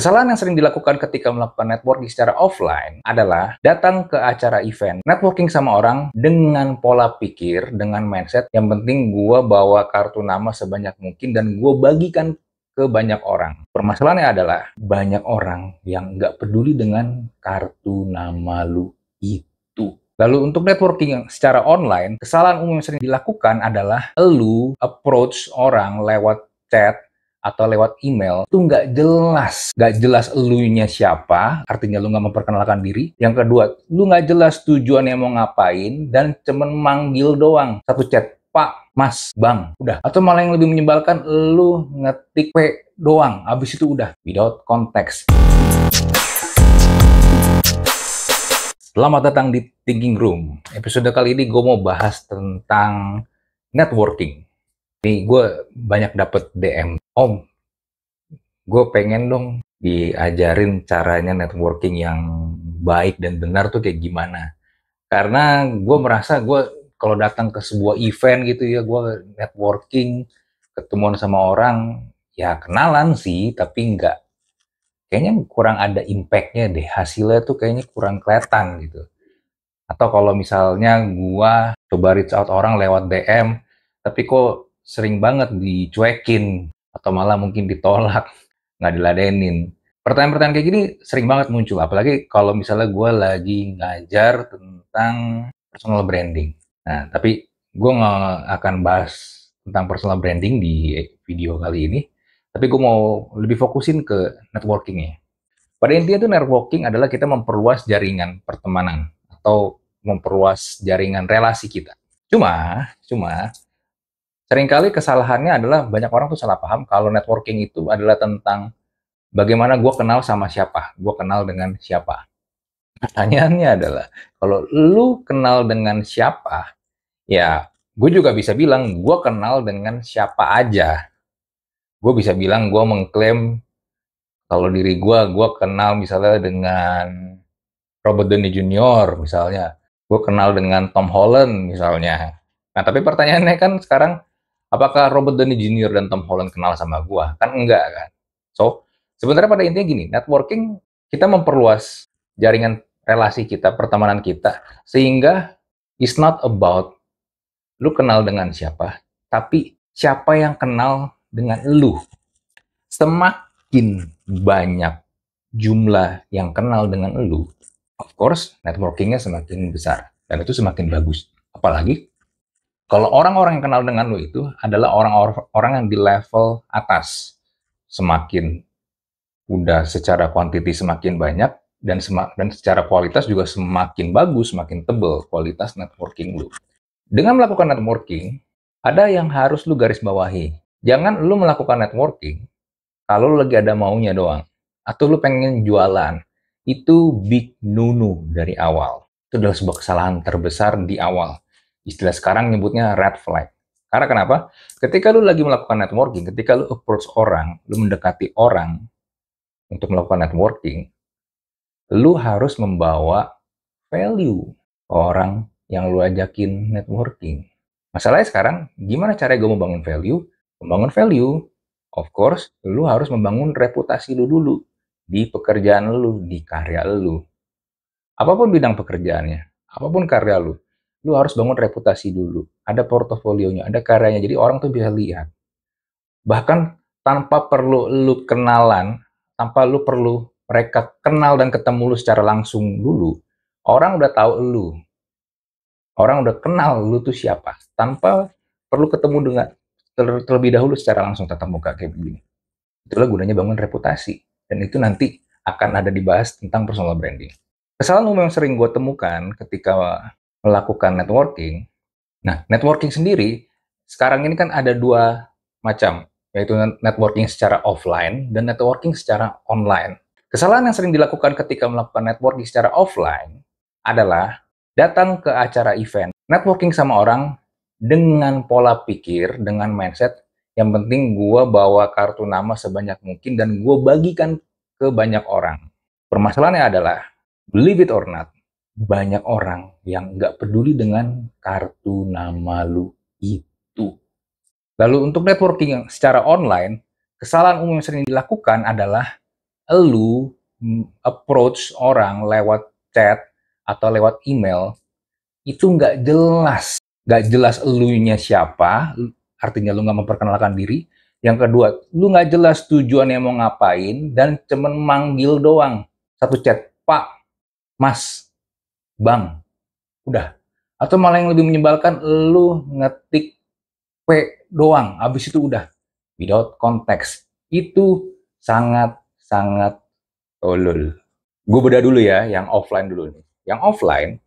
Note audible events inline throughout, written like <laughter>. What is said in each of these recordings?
Kesalahan yang sering dilakukan ketika melakukan networking secara offline adalah datang ke acara event, networking sama orang dengan pola pikir, dengan mindset yang penting gue bawa kartu nama sebanyak mungkin dan gue bagikan ke banyak orang. Permasalahannya adalah banyak orang yang nggak peduli dengan kartu nama lu itu. Lalu untuk networking secara online, kesalahan umum yang sering dilakukan adalah lu approach orang lewat chat atau lewat email itu nggak jelas nggak jelas elunya siapa artinya lu nggak memperkenalkan diri yang kedua lu nggak jelas tujuannya mau ngapain dan cuman manggil doang satu chat pak mas bang udah atau malah yang lebih menyebalkan lu ngetik p doang abis itu udah without konteks Selamat datang di Thinking Room. Episode kali ini gue mau bahas tentang networking. Nih gue banyak dapet DM Om, gue pengen dong diajarin caranya networking yang baik dan benar tuh kayak gimana. Karena gue merasa gue kalau datang ke sebuah event gitu ya, gue networking, ketemuan sama orang, ya kenalan sih, tapi nggak kayaknya kurang ada impactnya deh hasilnya tuh kayaknya kurang kelihatan gitu atau kalau misalnya gue coba reach out orang lewat DM tapi kok sering banget dicuekin atau malah mungkin ditolak <laughs> nggak diladenin pertanyaan-pertanyaan kayak gini sering banget muncul apalagi kalau misalnya gue lagi ngajar tentang personal branding nah tapi gue nggak akan bahas tentang personal branding di video kali ini tapi gue mau lebih fokusin ke networkingnya pada intinya itu networking adalah kita memperluas jaringan pertemanan atau memperluas jaringan relasi kita. Cuma, cuma seringkali kesalahannya adalah banyak orang tuh salah paham kalau networking itu adalah tentang bagaimana gue kenal sama siapa, gue kenal dengan siapa. Pertanyaannya adalah, kalau lu kenal dengan siapa, ya gue juga bisa bilang gue kenal dengan siapa aja. Gue bisa bilang gue mengklaim kalau diri gue, gue kenal misalnya dengan Robert Downey Jr. misalnya. Gue kenal dengan Tom Holland misalnya. Nah tapi pertanyaannya kan sekarang Apakah Robert Downey Jr. dan Tom Holland kenal sama gua? Kan enggak kan. So, sebenarnya pada intinya gini, networking kita memperluas jaringan relasi kita, pertemanan kita sehingga it's not about lu kenal dengan siapa, tapi siapa yang kenal dengan lu. Semakin banyak jumlah yang kenal dengan lu, of course networkingnya semakin besar dan itu semakin bagus. Apalagi kalau orang-orang yang kenal dengan lo itu adalah orang-orang yang di level atas. Semakin udah secara kuantiti semakin banyak dan semak, dan secara kualitas juga semakin bagus, semakin tebel kualitas networking lo. Dengan melakukan networking, ada yang harus lu garis bawahi. Jangan lu melakukan networking kalau lu lagi ada maunya doang atau lu pengen jualan. Itu big nunu dari awal. Itu adalah sebuah kesalahan terbesar di awal istilah sekarang nyebutnya red flag. Karena kenapa? Ketika lu lagi melakukan networking, ketika lu approach orang, lu mendekati orang untuk melakukan networking, lu harus membawa value ke orang yang lu ajakin networking. Masalahnya sekarang, gimana cara gue membangun value? Membangun value, of course, lu harus membangun reputasi lu dulu di pekerjaan lu, di karya lu. Apapun bidang pekerjaannya, apapun karya lu, lu harus bangun reputasi dulu. Ada portofolionya, ada karyanya. Jadi orang tuh bisa lihat. Bahkan tanpa perlu lu kenalan, tanpa lu perlu mereka kenal dan ketemu lu secara langsung dulu, orang udah tahu lu. Orang udah kenal lu tuh siapa. Tanpa perlu ketemu dengan ter, terlebih dahulu secara langsung tatap muka kayak begini. Itulah gunanya bangun reputasi. Dan itu nanti akan ada dibahas tentang personal branding. Kesalahan umum yang sering gue temukan ketika melakukan networking. Nah, networking sendiri sekarang ini kan ada dua macam, yaitu networking secara offline dan networking secara online. Kesalahan yang sering dilakukan ketika melakukan networking secara offline adalah datang ke acara event, networking sama orang dengan pola pikir, dengan mindset yang penting gue bawa kartu nama sebanyak mungkin dan gue bagikan ke banyak orang. Permasalahannya adalah, believe it or not, banyak orang yang nggak peduli dengan kartu nama lu itu. Lalu untuk networking secara online, kesalahan umum yang sering dilakukan adalah lu approach orang lewat chat atau lewat email itu nggak jelas. Nggak jelas elunya siapa, artinya lu nggak memperkenalkan diri. Yang kedua, lu nggak jelas tujuannya mau ngapain dan cuman manggil doang. Satu chat, Pak, Mas, bang udah atau malah yang lebih menyebalkan lu ngetik p doang habis itu udah without konteks itu sangat sangat tolol gue beda dulu ya yang offline dulu nih yang offline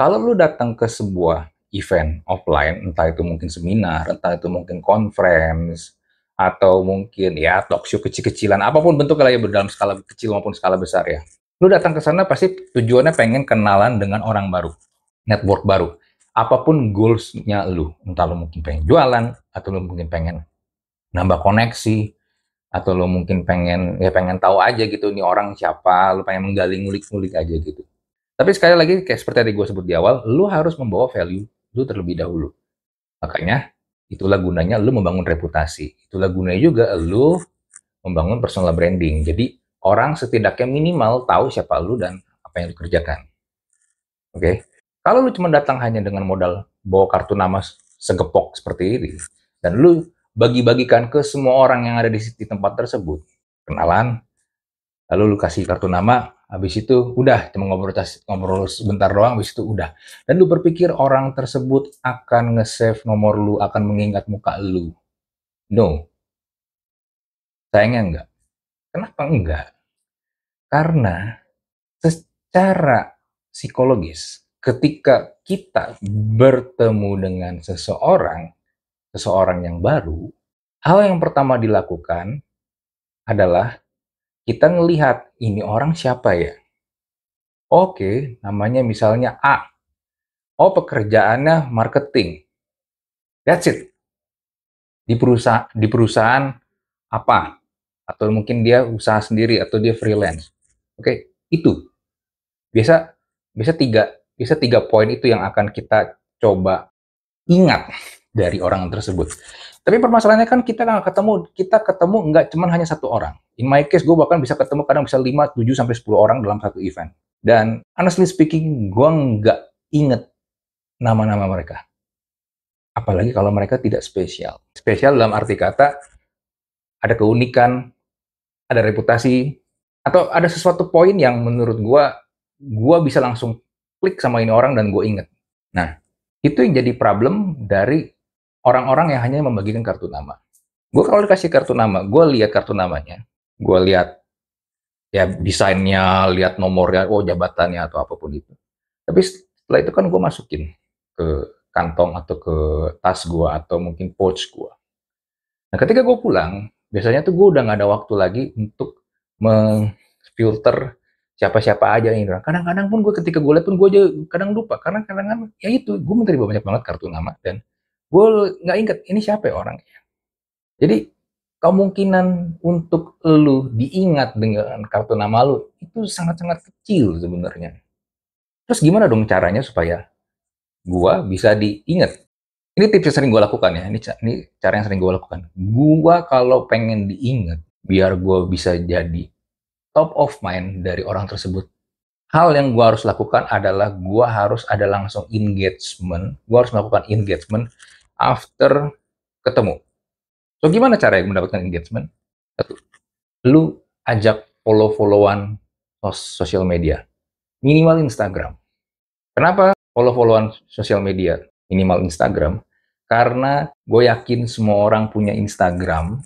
kalau lu datang ke sebuah event offline entah itu mungkin seminar entah itu mungkin conference atau mungkin ya talk show kecil-kecilan apapun bentuknya ya dalam skala kecil maupun skala besar ya Lu datang ke sana pasti tujuannya pengen kenalan dengan orang baru, network baru. Apapun goalsnya lu, entah lu mungkin pengen jualan, atau lu mungkin pengen nambah koneksi, atau lu mungkin pengen ya pengen tahu aja gitu ini orang siapa, lu pengen menggali ngulik-ngulik aja gitu. Tapi sekali lagi kayak seperti tadi gue sebut di awal, lu harus membawa value lu terlebih dahulu. Makanya itulah gunanya lu membangun reputasi. Itulah gunanya juga lu membangun personal branding. Jadi orang setidaknya minimal tahu siapa lu dan apa yang lu kerjakan. Oke. Okay? Kalau lu cuma datang hanya dengan modal bawa kartu nama segepok seperti ini dan lu bagi-bagikan ke semua orang yang ada di, di tempat tersebut, kenalan, lalu lu kasih kartu nama, habis itu udah cuma ngobrol ngobrol sebentar doang habis itu udah dan lu berpikir orang tersebut akan nge-save nomor lu akan mengingat muka lu no sayangnya enggak Kenapa enggak? Karena secara psikologis, ketika kita bertemu dengan seseorang, seseorang yang baru, hal yang pertama dilakukan adalah kita ngelihat ini orang siapa ya. Oke, namanya misalnya A. Oh, pekerjaannya marketing. That's it. Di perusahaan di perusahaan apa? atau mungkin dia usaha sendiri atau dia freelance. Oke, okay? itu biasa biasa tiga biasa tiga poin itu yang akan kita coba ingat dari orang tersebut. Tapi permasalahannya kan kita nggak ketemu, kita ketemu nggak cuman hanya satu orang. In my case, gue bahkan bisa ketemu kadang bisa 5, 7, sampai 10 orang dalam satu event. Dan honestly speaking, gue nggak inget nama-nama mereka. Apalagi kalau mereka tidak spesial. Spesial dalam arti kata, ada keunikan, ada reputasi, atau ada sesuatu poin yang menurut gue, gue bisa langsung klik sama ini orang dan gue inget. Nah, itu yang jadi problem dari orang-orang yang hanya membagikan kartu nama. Gue kalau dikasih kartu nama, gue lihat kartu namanya, gue lihat ya desainnya, lihat nomornya, oh jabatannya atau apapun itu. Tapi setelah itu kan gue masukin ke kantong atau ke tas gue atau mungkin pouch gue. Nah ketika gue pulang, biasanya tuh gue udah nggak ada waktu lagi untuk memfilter siapa-siapa aja yang ini kadang-kadang pun gue ketika gue liat pun gue aja kadang lupa karena kadang-kadang ya itu gue menerima banyak banget kartu nama dan gue nggak inget ini siapa ya orangnya jadi kemungkinan untuk lu diingat dengan kartu nama lu itu sangat-sangat kecil sebenarnya terus gimana dong caranya supaya gue bisa diingat ini tips yang sering gue lakukan ya. Ini, ini cara yang sering gue lakukan. Gue kalau pengen diingat, biar gue bisa jadi top of mind dari orang tersebut. Hal yang gue harus lakukan adalah gue harus ada langsung engagement. Gue harus melakukan engagement after ketemu. So, gimana cara yang mendapatkan engagement? Satu, lu ajak follow-followan sosial media. Minimal Instagram. Kenapa follow-followan sosial media? minimal Instagram karena gue yakin semua orang punya Instagram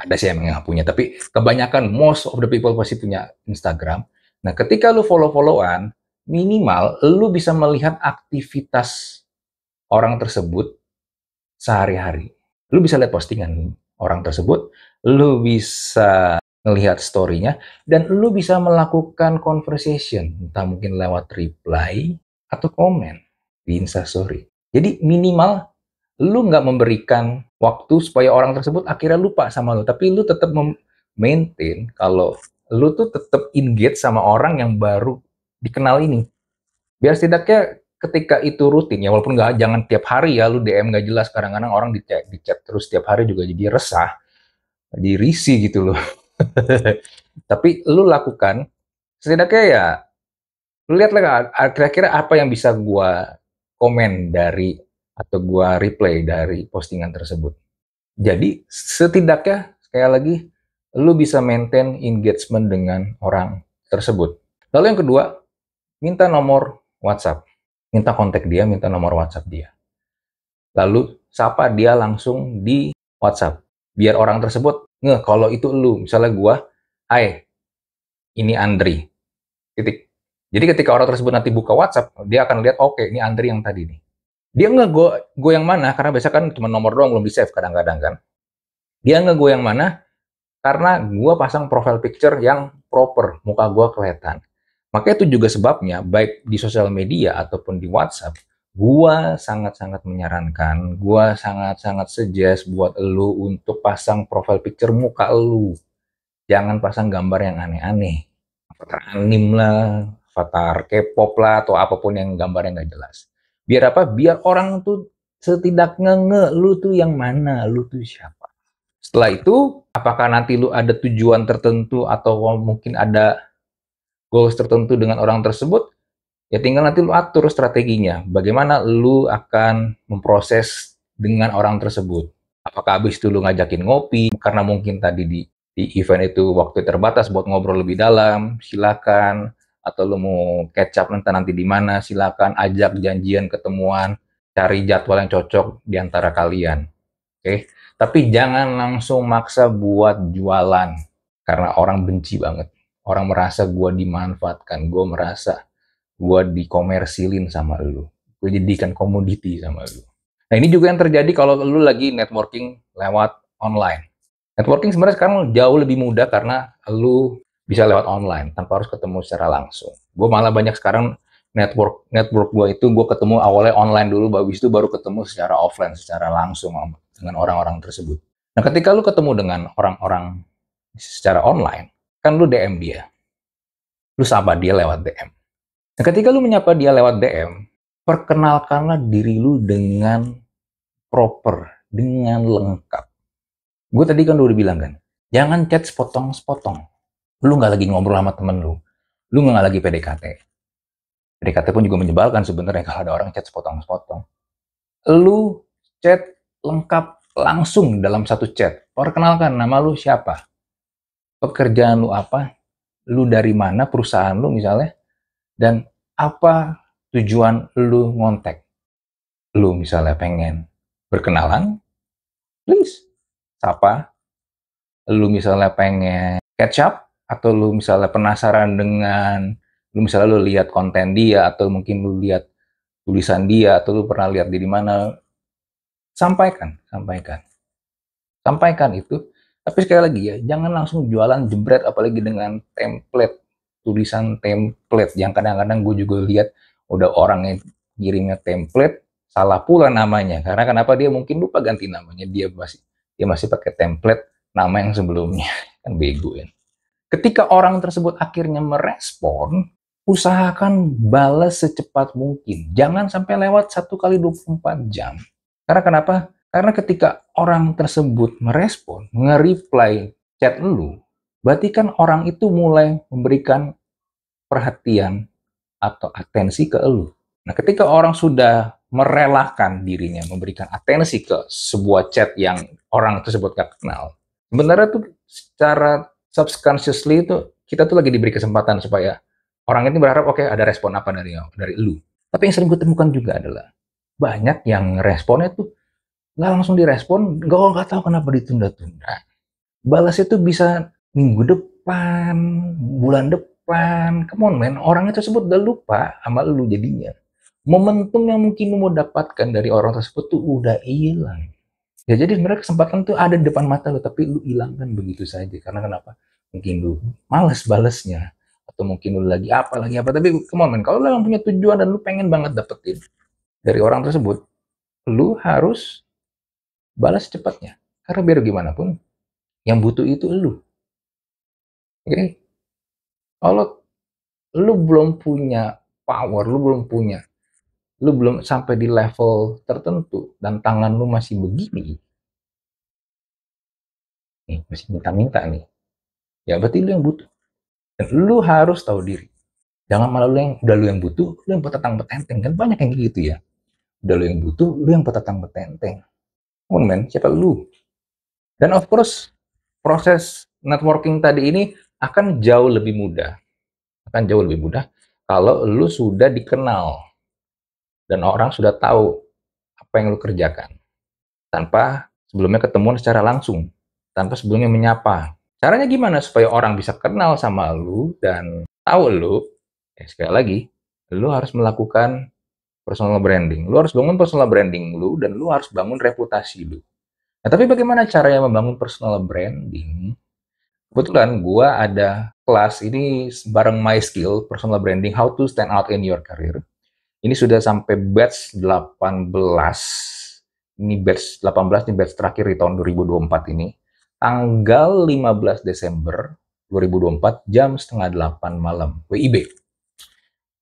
ada sih yang nggak punya tapi kebanyakan most of the people pasti punya Instagram nah ketika lu follow followan minimal lu bisa melihat aktivitas orang tersebut sehari-hari lu bisa lihat postingan orang tersebut lu bisa melihat storynya dan lu bisa melakukan conversation entah mungkin lewat reply atau komen di Instastory jadi minimal lu nggak memberikan waktu supaya orang tersebut akhirnya lupa sama lu, tapi lu tetap maintain kalau lu tuh tetap engage sama orang yang baru dikenal ini. Biar setidaknya ketika itu rutin ya walaupun nggak jangan tiap hari ya lu DM nggak jelas kadang-kadang orang di chat, di chat terus tiap hari juga jadi resah jadi risih gitu loh <laughs> tapi lu lakukan setidaknya ya lu lihatlah kira-kira apa yang bisa gua komen dari atau gua replay dari postingan tersebut. Jadi setidaknya sekali lagi lu bisa maintain engagement dengan orang tersebut. Lalu yang kedua, minta nomor WhatsApp. Minta kontak dia, minta nomor WhatsApp dia. Lalu sapa dia langsung di WhatsApp. Biar orang tersebut nge kalau itu lu. Misalnya gua, "Hai, ini Andri." Titik jadi ketika orang tersebut nanti buka WhatsApp, dia akan lihat, oke, okay, ini Andri yang tadi nih. Dia nggak go go yang mana? Karena biasanya kan cuma nomor doang belum di-save kadang-kadang kan. Dia nggak go yang mana? Karena gua pasang profile picture yang proper, muka gua kelihatan. Makanya itu juga sebabnya, baik di sosial media ataupun di WhatsApp, gua sangat-sangat menyarankan, gua sangat-sangat suggest buat lu untuk pasang profile picture muka lu. Jangan pasang gambar yang aneh-aneh. Apa anim lah, avatar K-pop lah atau apapun yang gambarnya nggak jelas. Biar apa? Biar orang tuh setidaknya nge lu tuh yang mana, lu tuh siapa. Setelah itu, apakah nanti lu ada tujuan tertentu atau mungkin ada goals tertentu dengan orang tersebut? Ya tinggal nanti lu atur strateginya. Bagaimana lu akan memproses dengan orang tersebut. Apakah abis itu lu ngajakin ngopi karena mungkin tadi di di event itu waktu terbatas buat ngobrol lebih dalam, silakan atau lu mau kecap nanti nanti di mana silakan ajak janjian ketemuan cari jadwal yang cocok di antara kalian oke okay? tapi jangan langsung maksa buat jualan karena orang benci banget orang merasa gua dimanfaatkan gua merasa gua dikomersilin sama lu gua jadikan komoditi sama lu nah ini juga yang terjadi kalau lu lagi networking lewat online networking sebenarnya sekarang jauh lebih mudah karena lu bisa lewat online tanpa harus ketemu secara langsung. Gue malah banyak sekarang network network gue itu gue ketemu awalnya online dulu, habis itu baru ketemu secara offline, secara langsung dengan orang-orang tersebut. Nah, ketika lu ketemu dengan orang-orang secara online, kan lu DM dia. Lu sapa dia lewat DM. Nah, ketika lu menyapa dia lewat DM, perkenalkanlah diri lu dengan proper, dengan lengkap. Gue tadi kan udah bilang kan, jangan chat sepotong-sepotong Lu nggak lagi ngobrol sama temen lu. Lu nggak lagi PDKT. PDKT pun juga menyebalkan sebenarnya kalau ada orang chat sepotong-sepotong. Lu chat lengkap langsung dalam satu chat. Perkenalkan nama lu siapa? Pekerjaan lu apa? Lu dari mana perusahaan lu misalnya? Dan apa tujuan lu ngontek? Lu misalnya pengen berkenalan, please sapa. Lu misalnya pengen catch up, atau lu misalnya penasaran dengan lu misalnya lu lihat konten dia atau mungkin lu lihat tulisan dia atau lu pernah lihat di mana sampaikan sampaikan sampaikan itu tapi sekali lagi ya jangan langsung jualan jebret apalagi dengan template tulisan template yang kadang-kadang gue juga lihat udah orang yang ngirimnya template salah pula namanya karena kenapa dia mungkin lupa ganti namanya dia masih dia masih pakai template nama yang sebelumnya <laughs> kan bego ya Ketika orang tersebut akhirnya merespon, usahakan balas secepat mungkin. Jangan sampai lewat satu kali 24 jam. Karena kenapa? Karena ketika orang tersebut merespon, nge-reply chat lu, berarti kan orang itu mulai memberikan perhatian atau atensi ke lu. Nah, ketika orang sudah merelakan dirinya memberikan atensi ke sebuah chat yang orang tersebut gak kenal, sebenarnya tuh secara subconsciously itu kita tuh lagi diberi kesempatan supaya orang ini berharap oke okay, ada respon apa dari dari lu. Tapi yang sering gue temukan juga adalah banyak yang responnya tuh nggak langsung direspon, nggak oh, nggak tahu kenapa ditunda-tunda. Balas itu bisa minggu depan, bulan depan. Come on man, orang tersebut udah lupa sama lu jadinya. Momentum yang mungkin lu mau dapatkan dari orang tersebut tuh udah hilang. Ya jadi sebenarnya kesempatan tuh ada di depan mata lo, tapi lu hilangkan begitu saja. Karena kenapa? Mungkin lu malas balesnya, atau mungkin lu lagi apa lagi apa. Tapi come on kalau lu yang punya tujuan dan lu pengen banget dapetin dari orang tersebut, lu harus balas cepatnya. Karena biar gimana pun, yang butuh itu lu. Oke? Okay? Kalau lu belum punya power, lu belum punya lu belum sampai di level tertentu dan tangan lu masih begini nih masih minta-minta nih ya berarti lu yang butuh dan lu harus tahu diri jangan malah lu yang udah lu yang butuh lu yang petatang petenteng kan banyak yang gitu ya udah lu yang butuh lu yang petatang petenteng on men siapa lu dan of course proses networking tadi ini akan jauh lebih mudah akan jauh lebih mudah kalau lu sudah dikenal dan orang sudah tahu apa yang lu kerjakan tanpa sebelumnya ketemu secara langsung, tanpa sebelumnya menyapa. Caranya gimana supaya orang bisa kenal sama lu dan tahu lu? Ya sekali lagi, lu harus melakukan personal branding. Lu harus bangun personal branding lu dan lu harus bangun reputasi lu. Nah, tapi bagaimana caranya membangun personal branding? Kebetulan gua ada kelas ini bareng My Skill Personal Branding How to Stand Out in Your Career ini sudah sampai batch 18. Ini batch 18 ini batch terakhir di tahun 2024 ini. Tanggal 15 Desember 2024 jam setengah 8 malam WIB.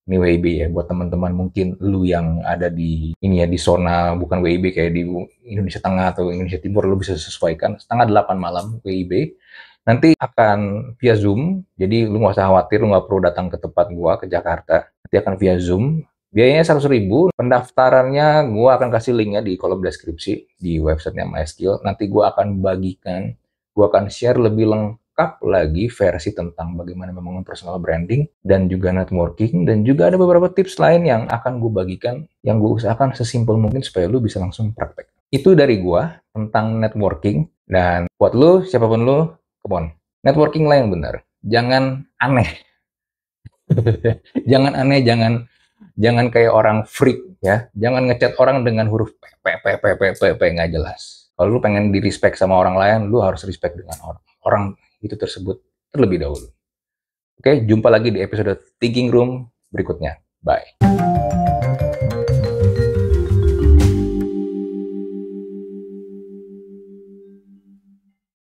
Ini WIB ya buat teman-teman mungkin lu yang ada di ini ya di zona bukan WIB kayak di Indonesia Tengah atau Indonesia Timur lu bisa sesuaikan setengah 8 malam WIB. Nanti akan via Zoom, jadi lu nggak usah khawatir, lu nggak perlu datang ke tempat gua ke Jakarta. Nanti akan via Zoom, Biayanya 100 ribu, pendaftarannya gue akan kasih linknya di kolom deskripsi di websitenya MySkill. Nanti gue akan bagikan, gue akan share lebih lengkap lagi versi tentang bagaimana membangun personal branding dan juga networking. Dan juga ada beberapa tips lain yang akan gue bagikan, yang gue usahakan sesimpel mungkin supaya lu bisa langsung praktek. Itu dari gue tentang networking. Dan buat lu, siapapun lu, come on. Networking lah yang benar. Jangan aneh. <laughs> jangan aneh, jangan Jangan kayak orang freak ya. Jangan ngechat orang dengan huruf p p p p p p p nggak jelas. Kalau lu pengen di respect sama orang lain, lu harus respect dengan orang orang itu tersebut terlebih dahulu. Oke, jumpa lagi di episode Thinking Room berikutnya. Bye.